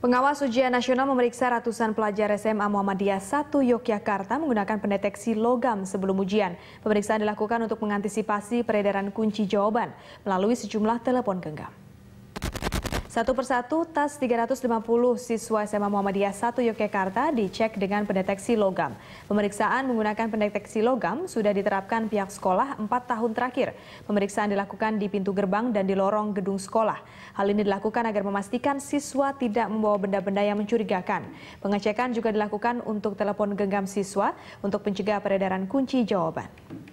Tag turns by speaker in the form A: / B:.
A: Pengawas Ujian Nasional memeriksa ratusan pelajar SMA Muhammadiyah 1 Yogyakarta menggunakan pendeteksi logam sebelum ujian. Pemeriksaan dilakukan untuk mengantisipasi peredaran kunci jawaban melalui sejumlah telepon genggam. Satu persatu tas 350 siswa SMA Muhammadiyah 1 Yogyakarta dicek dengan pendeteksi logam. Pemeriksaan menggunakan pendeteksi logam sudah diterapkan pihak sekolah 4 tahun terakhir. Pemeriksaan dilakukan di pintu gerbang dan di lorong gedung sekolah. Hal ini dilakukan agar memastikan siswa tidak membawa benda-benda yang mencurigakan. Pengecekan juga dilakukan untuk telepon genggam siswa untuk pencegah peredaran kunci jawaban.